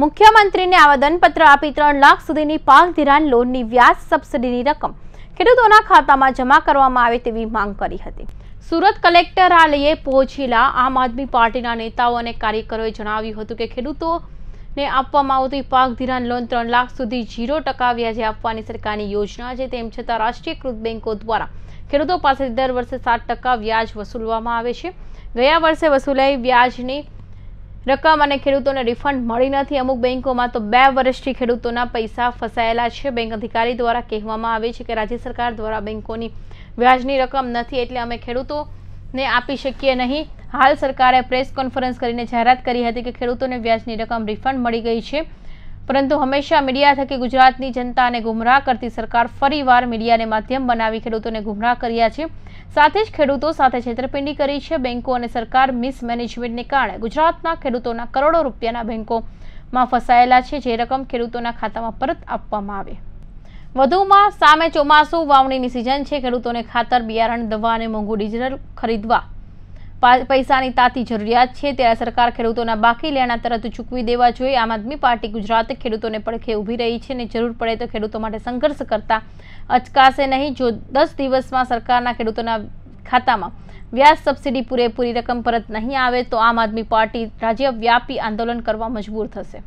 મુખ્યમંત્રીને આવેદનપત્ર આપી ત્રણ લાખ સુધીની પાક ધિરાણ લોનની વ્યાજ સબસિડીની રકમ ખેડૂતોના ખાતામાં જમા કરવામાં આવે તેવી માંગ કરી હતી સુરત કલેક્ટરાલયે પહોંચેલા આમ આદમી પાર્ટીના નેતાઓ અને કાર્યકરોએ જણાવ્યું હતું કે ખેડૂતોને આપવામાં આવતી પાક ધિરાણ લોન ત્રણ લાખ સુધી ઝીરો ટકા વ્યાજે આપવાની સરકારની યોજના છે તેમ છતાં રાષ્ટ્રીયકૃત બેંકો દ્વારા ખેડૂતો પાસેથી દર વર્ષે સાત ટકા વ્યાજ વસૂલવામાં આવે છે ગયા વર્ષે વસૂલાઈ વ્યાજની રકમ અને ખેડૂતોને રિફંડ મળી નથી અમુક બેંકોમાં તો બે વર્ષથી ખેડૂતોના પૈસા ફસાયેલા છે બેંક અધિકારી દ્વારા કહેવામાં આવે છે કે રાજ્ય સરકાર દ્વારા બેન્કોની વ્યાજની રકમ નથી એટલે અમે ખેડૂતોને આપી શકીએ નહીં હાલ સરકારે પ્રેસ કોન્ફરન્સ કરીને જાહેરાત કરી હતી કે ખેડૂતોને વ્યાજની રકમ રિફંડ મળી ગઈ છે પરંતુ હંમેશા મીડિયા થકી ગુજરાતની જનતાને ગુમરાહ કરતી સરકાર ફરીવાર મીડિયાને માધ્યમ બનાવી ખેડૂતોને ગુમરાહ કર્યા છે સાથે જ ખેડૂતો સાથે છેતરપિંડી કરી છે બેંકો અને સરકાર મિસમેનેજમેન્ટને કારણે ગુજરાતના ખેડૂતોના કરોડો રૂપિયાના બેંકોમાં ફસાયેલા છે જે રકમ ખેડૂતોના ખાતામાં પરત આપવામાં આવે વધુમાં સામે ચોમાસું વાવણીની સિઝન છે ખેડૂતોને ખાતર બિયારણ દવા અને મોંઘું ડીઝલ ખરીદવા પૈસાની તાતી જરૂરિયાત છે ત્યારે સરકાર ખેડૂતોના બાકી લેણા તરત ચૂકવી દેવા જોઈએ આમ આદમી પાર્ટી ગુજરાત ખેડૂતોને પડખે ઊભી રહી છે અને જરૂર પડે તો ખેડૂતો માટે સંઘર્ષ કરતા અચકાશે નહીં જો દસ દિવસમાં સરકારના ખેડૂતોના ખાતામાં વ્યાજ સબસિડી પૂરેપૂરી રકમ પરત નહીં આવે તો આમ આદમી પાર્ટી રાજ્યવ્યાપી આંદોલન કરવા મજબૂર થશે